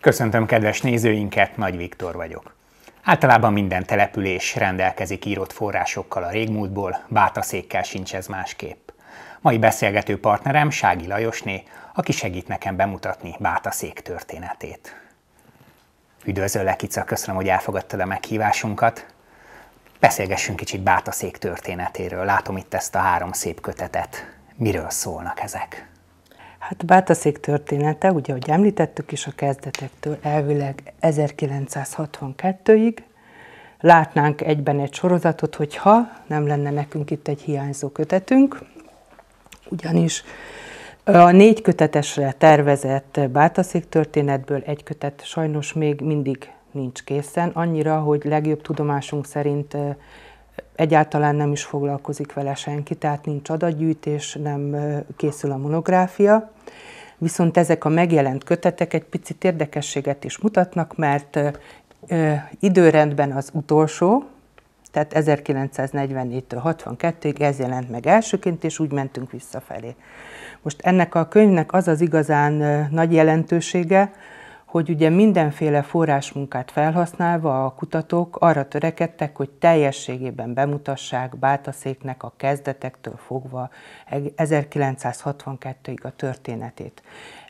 Köszöntöm kedves nézőinket, Nagy Viktor vagyok. Általában minden település rendelkezik írott forrásokkal a régmúltból, bátaszékkel sincs ez másképp. Mai beszélgető partnerem Sági Lajosné, aki segít nekem bemutatni bátaszék történetét. Üdvözöllek, Ica, köszönöm, hogy elfogadtad a meghívásunkat. Beszélgessünk kicsit bátaszék történetéről. Látom itt ezt a három szép kötetet. Miről szólnak ezek? Hát Bátaszék története, ugye, ahogy említettük is a kezdetektől, elvileg 1962-ig, látnánk egyben egy sorozatot, hogyha nem lenne nekünk itt egy hiányzó kötetünk, ugyanis a négy kötetesre tervezett Bátaszék történetből egy kötet sajnos még mindig nincs készen, annyira, hogy legjobb tudomásunk szerint egyáltalán nem is foglalkozik vele senki, tehát nincs adatgyűjtés, nem készül a monográfia. Viszont ezek a megjelent kötetek egy picit érdekességet is mutatnak, mert időrendben az utolsó, tehát 1944-től 62-ig ez jelent meg elsőként, és úgy mentünk visszafelé. Most ennek a könyvnek az az igazán nagy jelentősége, hogy ugye mindenféle forrásmunkát felhasználva a kutatók arra törekedtek, hogy teljességében bemutassák Bátaszéknek a kezdetektől fogva 1962-ig a történetét.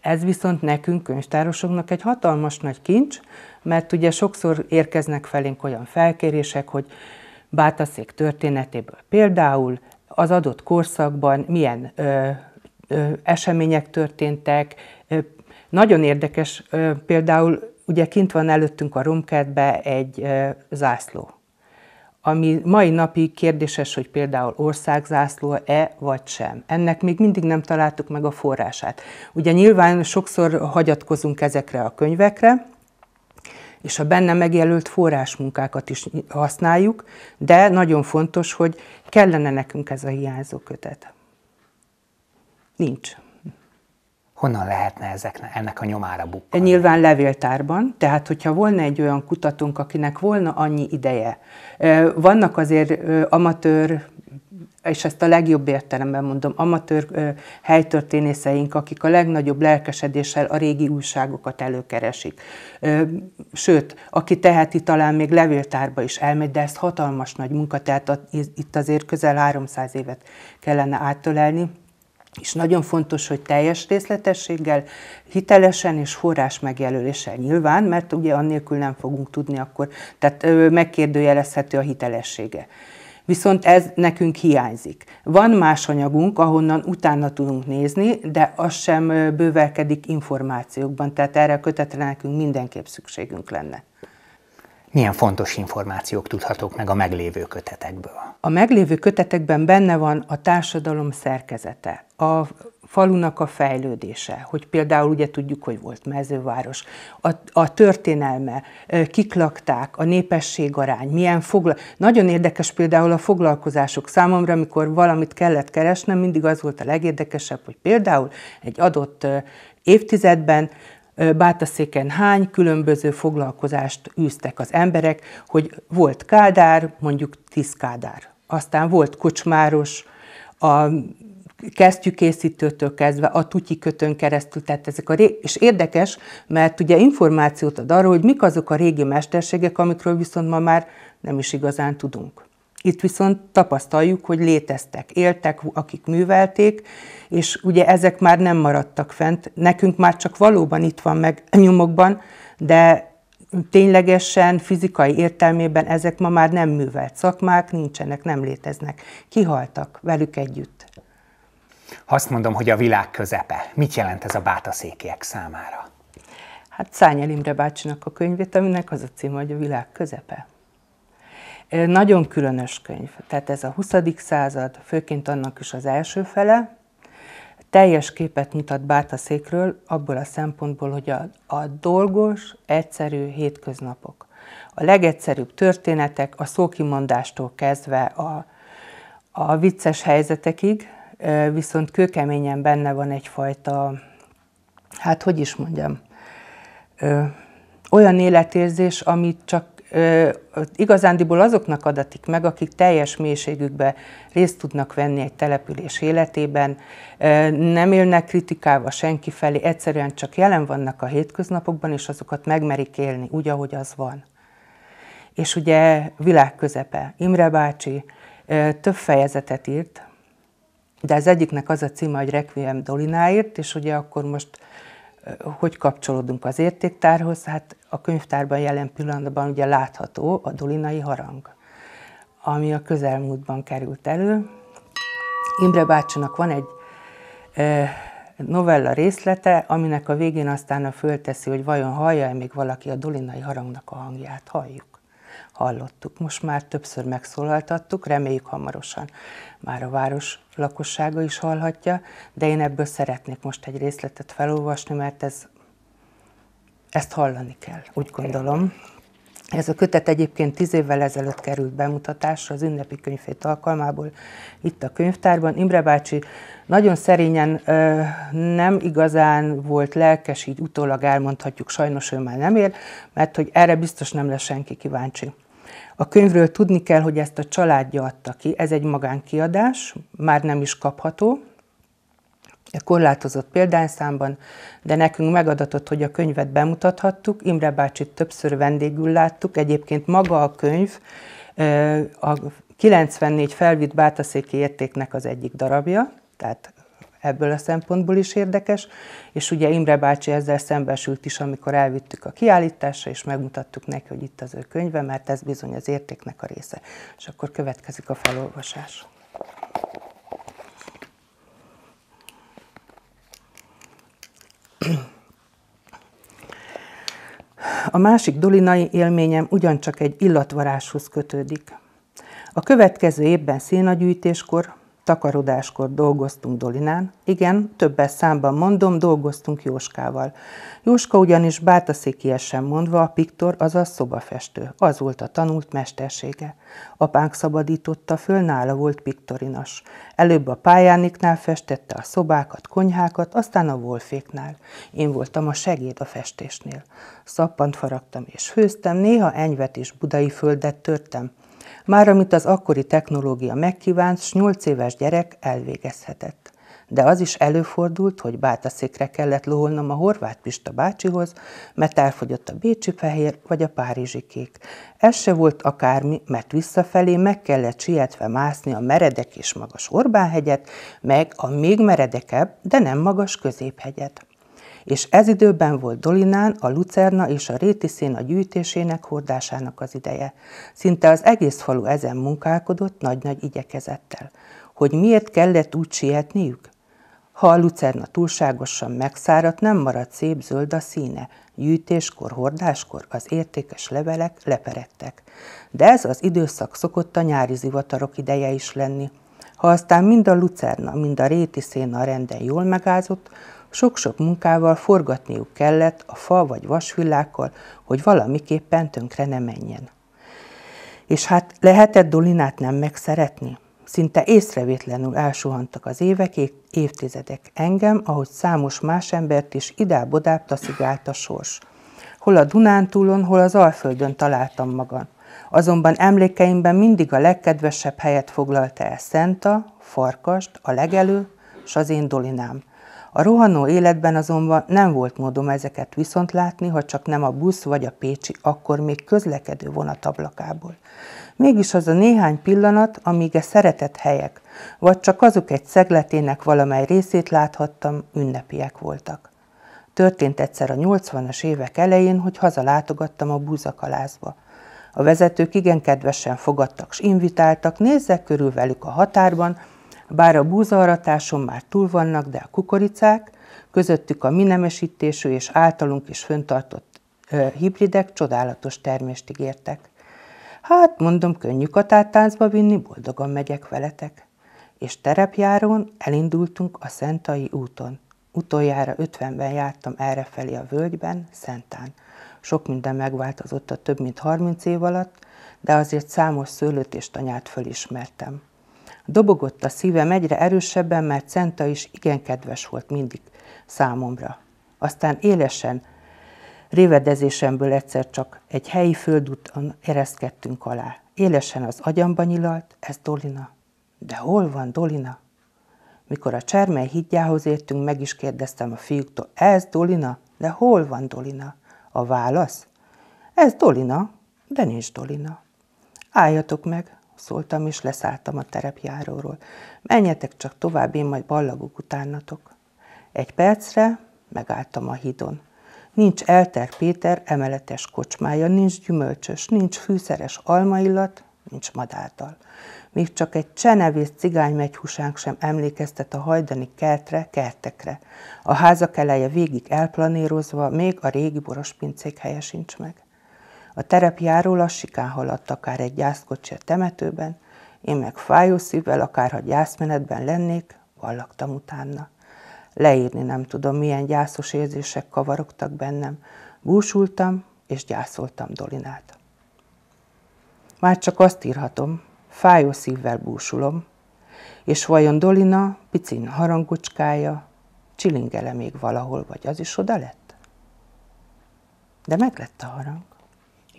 Ez viszont nekünk, könyvtárosoknak egy hatalmas nagy kincs, mert ugye sokszor érkeznek felénk olyan felkérések, hogy Bátaszék történetéből például az adott korszakban milyen ö, ö, események történtek, nagyon érdekes, például ugye kint van előttünk a romkertbe egy zászló, ami mai napig kérdéses, hogy például országzászló-e vagy sem. Ennek még mindig nem találtuk meg a forrását. Ugye nyilván sokszor hagyatkozunk ezekre a könyvekre, és a benne megjelölt forrásmunkákat is használjuk, de nagyon fontos, hogy kellene nekünk ez a hiányzó kötet. Nincs honnan lehetne ezeknek, ennek a nyomára bukkanni? Nyilván levéltárban, tehát hogyha volna egy olyan kutatónk, akinek volna annyi ideje. Vannak azért amatőr és ezt a legjobb értelemben mondom, amatőr ö, helytörténészeink, akik a legnagyobb lelkesedéssel a régi újságokat előkeresik. Ö, sőt, aki teheti, talán még levéltárba is elmegy, de ez hatalmas nagy munka, tehát a, itt azért közel 300 évet kellene áttölelni. És nagyon fontos, hogy teljes részletességgel, hitelesen és forrás megjelöléssel nyilván, mert ugye annélkül nem fogunk tudni akkor, tehát megkérdőjelezhető a hitelessége. Viszont ez nekünk hiányzik. Van más anyagunk, ahonnan utána tudunk nézni, de az sem bővelkedik információkban, tehát erre kötetre nekünk mindenképp szükségünk lenne milyen fontos információk tudhatók meg a meglévő kötetekből? A meglévő kötetekben benne van a társadalom szerkezete, a falunak a fejlődése, hogy például ugye tudjuk, hogy volt mezőváros, a, a történelme, kik lakták, a népességarány, milyen foglal... Nagyon érdekes például a foglalkozások számomra, amikor valamit kellett keresnem, mindig az volt a legérdekesebb, hogy például egy adott évtizedben Bátaszéken hány különböző foglalkozást űztek az emberek, hogy volt kádár, mondjuk tíz kádár. Aztán volt kocsmáros, a kesztyűkészítőtől kezdve a kötön keresztül, tehát ezek a ré... és érdekes, mert ugye információt ad arról, hogy mik azok a régi mesterségek, amikről viszont ma már nem is igazán tudunk. Itt viszont tapasztaljuk, hogy léteztek, éltek, akik művelték, és ugye ezek már nem maradtak fent. Nekünk már csak valóban itt van meg nyomokban, de ténylegesen, fizikai értelmében ezek ma már nem művelt szakmák, nincsenek, nem léteznek. Kihaltak velük együtt. azt mondom, hogy a világ közepe, mit jelent ez a bátaszékiek számára? Hát Szányel Imre bácsinak a könyvét, aminek az a cím, hogy a világ közepe. Nagyon különös könyv, tehát ez a 20. század, főként annak is az első fele, teljes képet mutat székről, abból a szempontból, hogy a, a dolgos, egyszerű hétköznapok. A legegyszerűbb történetek a szókimondástól kezdve a, a vicces helyzetekig, viszont kőkeményen benne van egyfajta, hát hogy is mondjam, olyan életérzés, amit csak igazándiból azoknak adatik meg, akik teljes mélységükbe részt tudnak venni egy település életében, nem élnek kritikával senki felé, egyszerűen csak jelen vannak a hétköznapokban, és azokat megmerik élni, úgy, ahogy az van. És ugye világ közepe. Imre bácsi több fejezetet írt, de az egyiknek az a címe, hogy Requiem Dolináért, és ugye akkor most hogy kapcsolódunk az értéktárhoz? Hát a könyvtárban jelen pillanatban ugye látható a dolinai harang, ami a közelmúltban került elő. Imre bácsinak van egy novella részlete, aminek a végén aztán a fölteszi, hogy vajon hallja-e még valaki a dolinai harangnak a hangját, halljuk hallottuk. Most már többször megszólaltattuk, reméljük hamarosan már a város lakossága is hallhatja, de én ebből szeretnék most egy részletet felolvasni, mert ez, ezt hallani kell, úgy gondolom. Ez a kötet egyébként tíz évvel ezelőtt került bemutatásra az ünnepi könyvét alkalmából itt a könyvtárban. Imre bácsi nagyon szerényen ö, nem igazán volt lelkes, így utólag elmondhatjuk, sajnos ő már nem ér, mert hogy erre biztos nem lesz senki kíváncsi. A könyvről tudni kell, hogy ezt a családja adta ki, ez egy magánkiadás, már nem is kapható, korlátozott példányszámban, de nekünk megadatott, hogy a könyvet bemutathattuk. Imre bácsit többször vendégül láttuk, egyébként maga a könyv a 94 felvitt bátaszéki értéknek az egyik darabja, tehát ebből a szempontból is érdekes, és ugye Imre bácsi ezzel szembesült is, amikor elvittük a kiállításra, és megmutattuk neki, hogy itt az ő könyve, mert ez bizony az értéknek a része. És akkor következik a felolvasás. A másik dolinai élményem ugyancsak egy illatvaráshoz kötődik. A következő évben szénagyűjtéskor takarodáskor dolgoztunk Dolinán. Igen, többes számban mondom, dolgoztunk Jóskával. Jóska ugyanis bátaszékiesen mondva a piktor, azaz szobafestő. Az volt a tanult mestersége. Apánk szabadította föl, nála volt piktorinas. Előbb a pályániknál festette a szobákat, konyhákat, aztán a volféknál. Én voltam a segéd a festésnél. Szappant faragtam és főztem, néha enyvet és budai földet törtem. Már amit az akkori technológia megkívánt, s nyolc éves gyerek elvégezhetett. De az is előfordult, hogy bátaszékre kellett loholnom a horvát Pista bácsihoz, mert elfogyott a bécsi fehér vagy a párizsi kék. Ez se volt akármi, mert visszafelé meg kellett sietve mászni a meredek és magas Orbánhegyet, meg a még meredekebb, de nem magas középhegyet és ez időben volt Dolinán a lucerna és a réti a gyűjtésének, hordásának az ideje. Szinte az egész falu ezen munkálkodott nagy-nagy igyekezettel. Hogy miért kellett úgy sietniük? Ha a lucerna túlságosan megszáradt, nem marad szép zöld a színe. Gyűjtéskor, hordáskor az értékes levelek leperedtek. De ez az időszak szokott a nyári zivatarok ideje is lenni. Ha aztán mind a lucerna, mind a réti a renden jól megázott, sok-sok munkával forgatniuk kellett a fa vagy vasvillákkal, hogy valamiképpen tönkre ne menjen. És hát lehetett Dolinát nem megszeretni? Szinte észrevétlenül elsuhantak az évek, évtizedek engem, ahogy számos más embert is idábodább taszigált a sors. Hol a Dunántúlon, hol az Alföldön találtam magam. Azonban emlékeimben mindig a legkedvesebb helyet foglalta el Szenta, Farkast, a legelő, s az én Dolinám. A rohanó életben azonban nem volt módom ezeket viszont látni, ha csak nem a busz vagy a pécsi, akkor még közlekedő vonatablakából. Mégis az a néhány pillanat, amíg a e szeretett helyek, vagy csak azok egy szegletének valamely részét láthattam, ünnepiek voltak. Történt egyszer a 80-as évek elején, hogy hazalátogattam a Búzakalázba. A vezetők igen kedvesen fogadtak s invitáltak, nézzek körül velük a határban, bár a búzaaratáson már túl vannak, de a kukoricák, közöttük a minemesítésű és általunk is föntartott ö, hibridek csodálatos termést ígértek. Hát, mondom, könnyű katártáncba vinni, boldogan megyek veletek. És terepjáron elindultunk a Szentai úton. Utoljára 50-ben jártam errefelé a völgyben, Szentán. Sok minden megváltozott a több mint 30 év alatt, de azért számos szőlőt és tanyát fölismertem. Dobogott a szívem egyre erősebben, mert Centa is igen kedves volt mindig számomra. Aztán élesen, révedezésemből egyszer csak egy helyi földúton ereszkedtünk alá. Élesen az agyamba nyilalt, ez Dolina. De hol van Dolina? Mikor a csermely hídjához értünk, meg is kérdeztem a fiúktól, ez Dolina? De hol van Dolina? A válasz? Ez Dolina, de nincs Dolina. Álljatok meg, szóltam, és leszálltam a terepjáróról. Menjetek csak tovább, én majd ballagok utánatok. Egy percre megálltam a hídon. Nincs Elter Péter emeletes kocsmája, nincs gyümölcsös, nincs fűszeres almaillat, nincs madártal. Még csak egy csenevész cigány megyhusánk sem emlékeztet a hajdani kertre, kertekre. A házak eleje végig elplanérozva, még a régi borospincék helye sincs meg. A terepjáró lassikán haladt akár egy gyászkocsi a temetőben, én meg fájó szívvel, akárha gyászmenetben lennék, vallaktam utána. Leírni nem tudom, milyen gyászos érzések kavarogtak bennem. Búsultam, és gyászoltam Dolinát. Már csak azt írhatom, fájó szívvel búsulom, és vajon Dolina picin harangocskája csilingele még valahol, vagy az is oda lett? De meg lett a harang.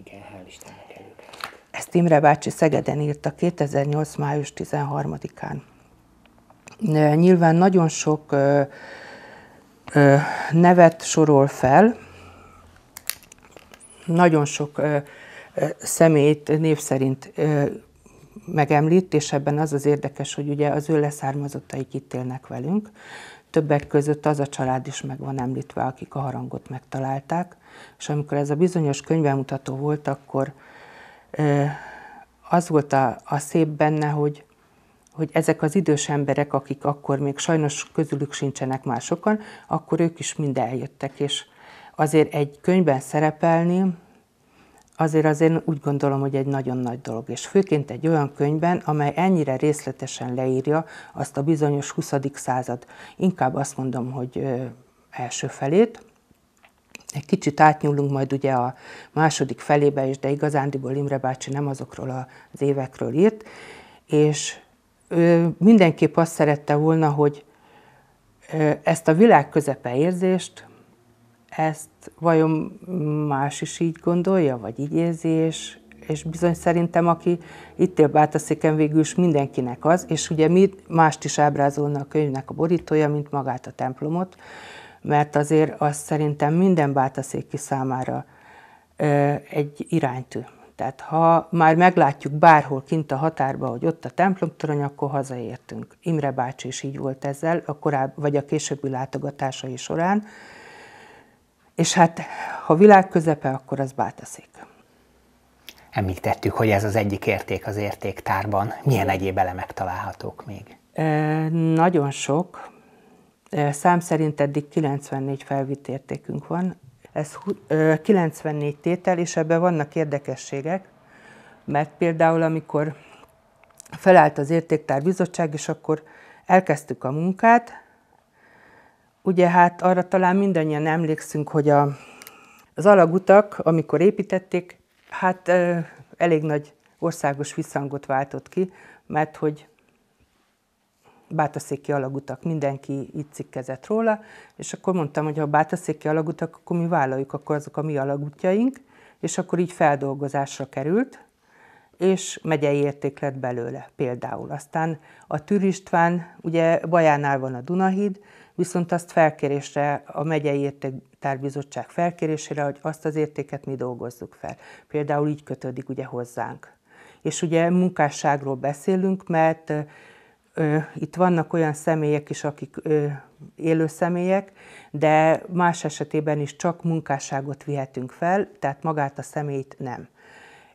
Igen, hál' Istennek előkerült. Ezt Imre bácsi Szegeden írta 2008. május 13-án. Nyilván nagyon sok ö, ö, nevet sorol fel, nagyon sok ö, ö, személyt név szerint ö, megemlít, és ebben az az érdekes, hogy ugye az ő leszármazottaik itt élnek velünk. Többek között az a család is meg van említve, akik a harangot megtalálták. És amikor ez a bizonyos könyvemutató volt, akkor az volt a, a szép benne, hogy, hogy ezek az idős emberek, akik akkor még sajnos közülük sincsenek már sokan, akkor ők is mind eljöttek, és azért egy könyvben szerepelni, azért azért úgy gondolom, hogy egy nagyon nagy dolog, és főként egy olyan könyvben, amely ennyire részletesen leírja azt a bizonyos 20. század, inkább azt mondom, hogy első felét, egy kicsit átnyúlunk majd ugye a második felébe is, de igazándiból Imre bácsi nem azokról az évekről írt, és ő mindenképp azt szerette volna, hogy ezt a világ közepe érzést, ezt vajon más is így gondolja, vagy így érzi, és, és bizony szerintem, aki itt él Bátaszéken végül is mindenkinek az, és ugye mi mást is ábrázolna a könyvnek a borítója, mint magát a templomot, mert azért azt szerintem minden bátaszéki számára egy iránytű. Tehát ha már meglátjuk bárhol kint a határba, hogy ott a templomtorony, akkor hazaértünk. Imre bácsi is így volt ezzel, a koráb, vagy a későbbi látogatásai során. És hát, ha világ közepe, akkor az bátaszék. Említettük, hogy ez az egyik érték az értéktárban. Milyen egyéb elemek találhatók még? E, nagyon sok. Szám szerint eddig 94 felvitt értékünk van. Ez 94 tétel, és ebben vannak érdekességek, mert például amikor felállt az értéktár bizottság, és akkor elkezdtük a munkát, ugye hát arra talán mindannyian emlékszünk, hogy a, az alagutak, amikor építették, hát elég nagy országos visszhangot váltott ki, mert hogy Bátaszéki alagutak, mindenki itt cikkezett róla, és akkor mondtam, hogy ha Bátaszéki alagutak, akkor mi vállaljuk, akkor azok a mi alagutjaink, és akkor így feldolgozásra került, és megyei érték lett belőle például. Aztán a Tűr István, ugye Bajánál van a Dunahíd, viszont azt felkérésre, a megyei értéktárbizottság felkérésére, hogy azt az értéket mi dolgozzuk fel. Például így kötődik ugye hozzánk. És ugye munkásságról beszélünk, mert itt vannak olyan személyek is, akik élő személyek, de más esetében is csak munkásságot vihetünk fel, tehát magát a személyt nem.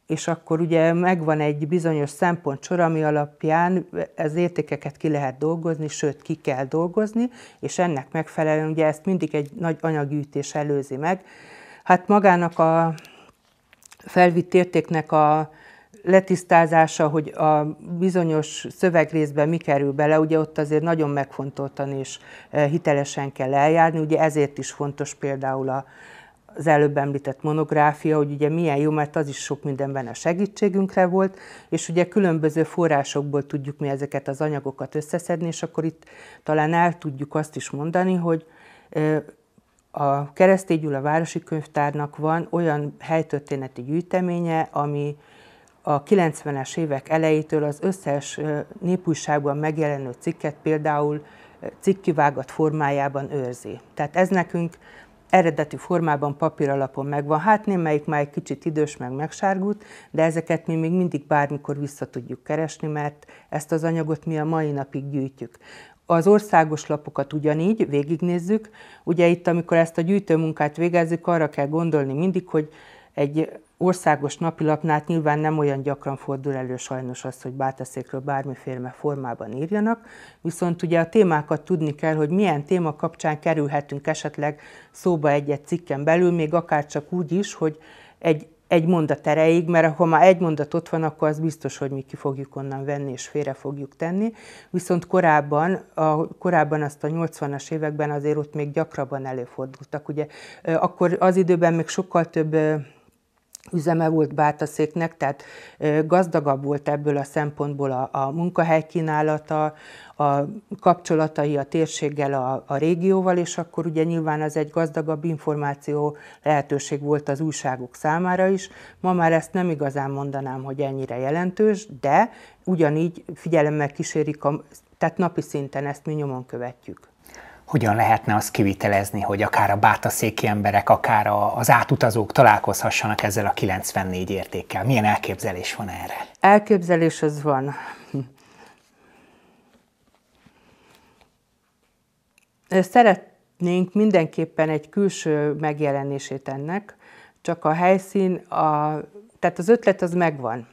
És akkor ugye megvan egy bizonyos szempontsor, ami alapján az értékeket ki lehet dolgozni, sőt ki kell dolgozni, és ennek megfelelően ugye ezt mindig egy nagy anyaggyűjtés előzi meg. Hát magának a felvitt értéknek a letisztázása, hogy a bizonyos szövegrészben mi kerül bele, ugye ott azért nagyon megfontoltan és e, hitelesen kell eljárni, ugye ezért is fontos például a, az előbb említett monográfia, hogy ugye milyen jó, mert az is sok mindenben a segítségünkre volt, és ugye különböző forrásokból tudjuk mi ezeket az anyagokat összeszedni, és akkor itt talán el tudjuk azt is mondani, hogy e, a Keresztény Gyula Városi Könyvtárnak van olyan helytörténeti gyűjteménye, ami a 90-es évek elejétől az összes népújságban megjelenő cikket például cikkivágat formájában őrzi. Tehát ez nekünk eredeti formában alapon megvan. Hát némelyik már egy kicsit idős, meg megsárgult, de ezeket mi még mindig bármikor vissza tudjuk keresni, mert ezt az anyagot mi a mai napig gyűjtjük. Az országos lapokat ugyanígy végignézzük. Ugye itt, amikor ezt a gyűjtőmunkát végezzük, arra kell gondolni mindig, hogy egy országos napilapnál nyilván nem olyan gyakran fordul elő sajnos az, hogy bátaszékről bármiféle formában írjanak, viszont ugye a témákat tudni kell, hogy milyen téma kapcsán kerülhetünk esetleg szóba egy-egy cikken belül, még akár csak úgy is, hogy egy, egy mondat erejéig, mert ha már egy mondat ott van, akkor az biztos, hogy mi ki fogjuk onnan venni és félre fogjuk tenni. Viszont korábban, a, korábban azt a 80-as években azért ott még gyakrabban előfordultak. Ugye akkor az időben még sokkal több üzeme volt Bátaszéknek, tehát gazdagabb volt ebből a szempontból a, a munkahely kínálata, a kapcsolatai a térséggel, a, a régióval, és akkor ugye nyilván az egy gazdagabb információ lehetőség volt az újságok számára is. Ma már ezt nem igazán mondanám, hogy ennyire jelentős, de ugyanígy figyelemmel kísérik, a, tehát napi szinten ezt mi nyomon követjük hogyan lehetne azt kivitelezni, hogy akár a bátaszéki emberek, akár a, az átutazók találkozhassanak ezzel a 94 értékkel? Milyen elképzelés van erre? Elképzelés az van. Szeretnénk mindenképpen egy külső megjelenését ennek, csak a helyszín, a, tehát az ötlet az megvan.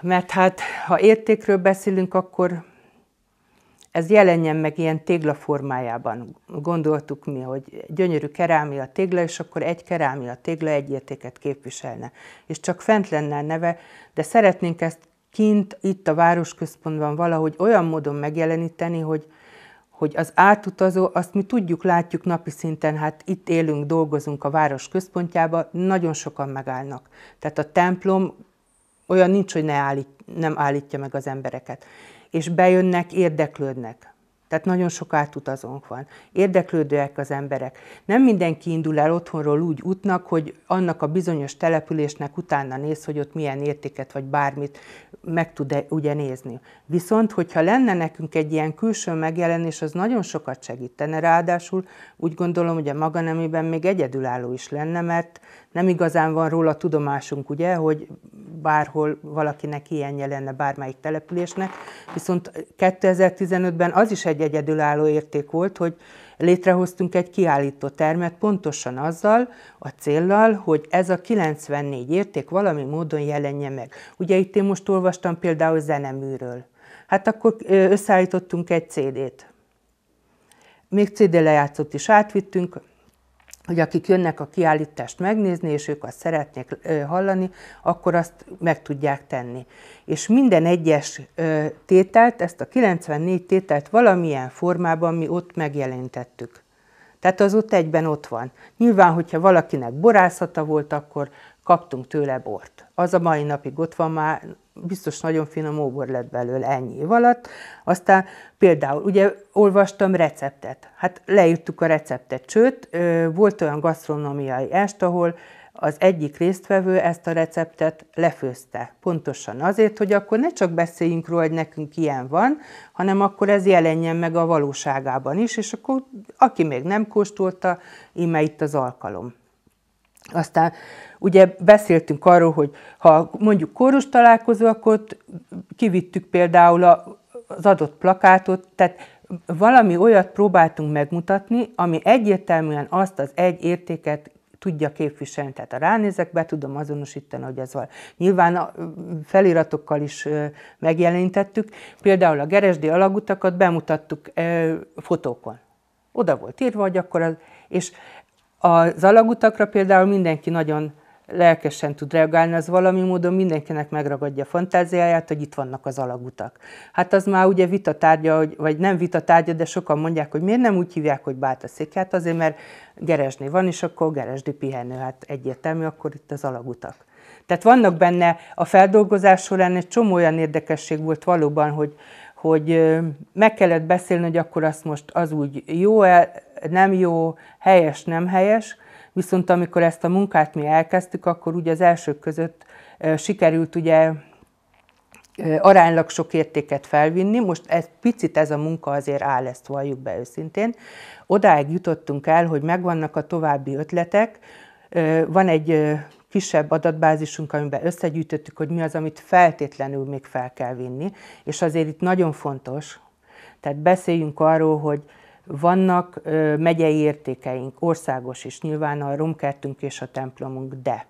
Mert hát, ha értékről beszélünk, akkor ez jelenjen meg ilyen tégla formájában. Gondoltuk mi, hogy gyönyörű kerámia tégla, és akkor egy kerámia tégla egy értéket képviselne. És csak fent lenne a neve, de szeretnénk ezt kint, itt a városközpontban valahogy olyan módon megjeleníteni, hogy, hogy az átutazó, azt mi tudjuk, látjuk napi szinten, hát itt élünk, dolgozunk a város központjába, nagyon sokan megállnak. Tehát a templom olyan nincs, hogy ne állít, nem állítja meg az embereket és bejönnek, érdeklődnek. Tehát nagyon sok átutazónk van. Érdeklődőek az emberek. Nem mindenki indul el otthonról úgy útnak, hogy annak a bizonyos településnek utána néz, hogy ott milyen értéket vagy bármit meg tud -e ugye nézni. Viszont, hogyha lenne nekünk egy ilyen külső megjelenés, az nagyon sokat segítene. Ráadásul úgy gondolom, hogy a nemében még egyedülálló is lenne, mert nem igazán van róla tudomásunk, ugye, hogy bárhol valakinek ilyenje lenne bármelyik településnek, viszont 2015-ben az is egy egyedülálló érték volt, hogy létrehoztunk egy kiállító termet pontosan azzal a céllal, hogy ez a 94 érték valami módon jelenje meg. Ugye itt én most olvastam például zeneműről. Hát akkor összeállítottunk egy CD-t. Még CD lejátszott is átvittünk, hogy akik jönnek a kiállítást megnézni, és ők azt szeretnék hallani, akkor azt meg tudják tenni. És minden egyes tételt, ezt a 94 tételt valamilyen formában mi ott megjelentettük. Tehát az ott egyben ott van. Nyilván, hogyha valakinek borászata volt, akkor kaptunk tőle bort. Az a mai napig ott van már, biztos nagyon finom óbor lett belőle ennyi év alatt. Aztán például, ugye olvastam receptet, hát leírtuk a receptet, sőt, volt olyan gasztronómiai est, ahol az egyik résztvevő ezt a receptet lefőzte. Pontosan azért, hogy akkor ne csak beszéljünk róla, hogy nekünk ilyen van, hanem akkor ez jelenjen meg a valóságában is, és akkor aki még nem kóstolta, íme itt az alkalom. Aztán ugye beszéltünk arról, hogy ha mondjuk kórus találkozó, akkor kivittük például az adott plakátot, tehát valami olyat próbáltunk megmutatni, ami egyértelműen azt az egy értéket tudja képviselni. Tehát a ránézek, be tudom azonosítani, hogy ez van. Nyilván a feliratokkal is megjelenítettük. Például a Geresdi alagutakat bemutattuk fotókon. Oda volt írva, hogy akkor az, és az alagutakra például mindenki nagyon lelkesen tud reagálni, az valami módon mindenkinek megragadja a fantáziáját, hogy itt vannak az alagutak. Hát az már ugye vita tárgya, vagy nem vita tárgya, de sokan mondják, hogy miért nem úgy hívják, hogy Bátaszék. Hát azért, mert geresni van, és akkor Geresdi pihenő, hát egyértelmű, akkor itt az alagutak. Tehát vannak benne a feldolgozás során egy csomó olyan érdekesség volt valóban, hogy, hogy meg kellett beszélni, hogy akkor azt most az úgy jó-e, nem jó, helyes, nem helyes, viszont amikor ezt a munkát mi elkezdtük, akkor ugye az elsők között sikerült ugye aránylag sok értéket felvinni, most ez, picit ez a munka azért áll, ezt valljuk be őszintén. Odáig jutottunk el, hogy megvannak a további ötletek, van egy kisebb adatbázisunk, amiben összegyűjtöttük, hogy mi az, amit feltétlenül még fel kell vinni, és azért itt nagyon fontos, tehát beszéljünk arról, hogy vannak megyei értékeink, országos is, nyilván a romkertünk és a templomunk, de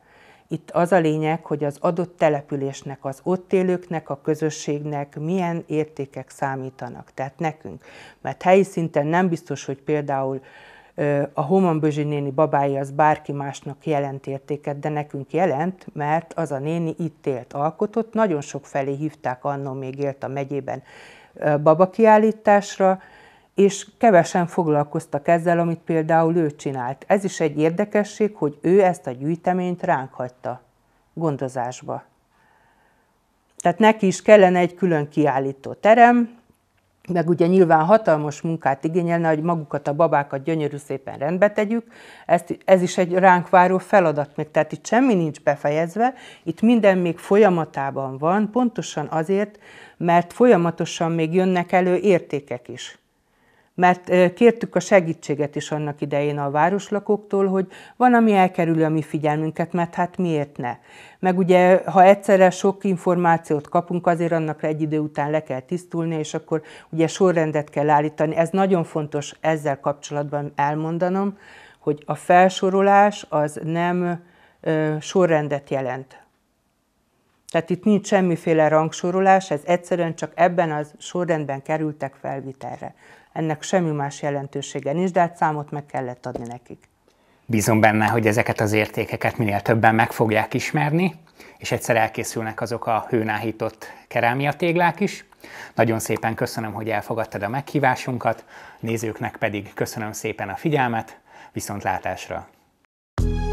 itt az a lényeg, hogy az adott településnek, az ott élőknek, a közösségnek milyen értékek számítanak, tehát nekünk. Mert helyi szinten nem biztos, hogy például a Bözsi néni babája az bárki másnak jelent értéket, de nekünk jelent, mert az a néni itt élt, alkotott, nagyon sok felé hívták annó még élt a megyében babakiállításra, és kevesen foglalkoztak ezzel, amit például ő csinált. Ez is egy érdekesség, hogy ő ezt a gyűjteményt ránk hagyta gondozásba. Tehát neki is kellene egy külön kiállító terem, meg ugye nyilván hatalmas munkát igényelne, hogy magukat a babákat gyönyörű szépen rendbe tegyük, Ezt, ez is egy ránk váró feladat még, tehát itt semmi nincs befejezve, itt minden még folyamatában van, pontosan azért, mert folyamatosan még jönnek elő értékek is mert kértük a segítséget is annak idején a városlakóktól, hogy van, ami elkerül a mi figyelmünket, mert hát miért ne? Meg ugye, ha egyszerre sok információt kapunk, azért annak egy idő után le kell tisztulni, és akkor ugye sorrendet kell állítani. Ez nagyon fontos ezzel kapcsolatban elmondanom, hogy a felsorolás az nem ö, sorrendet jelent. Tehát itt nincs semmiféle rangsorolás, ez egyszerűen csak ebben az sorrendben kerültek felvitelre ennek semmi más jelentősége nincs, de hát számot meg kellett adni nekik. Bízom benne, hogy ezeket az értékeket minél többen meg fogják ismerni, és egyszer elkészülnek azok a hőnáhított téglák is. Nagyon szépen köszönöm, hogy elfogadtad a meghívásunkat, nézőknek pedig köszönöm szépen a figyelmet, viszontlátásra! thank you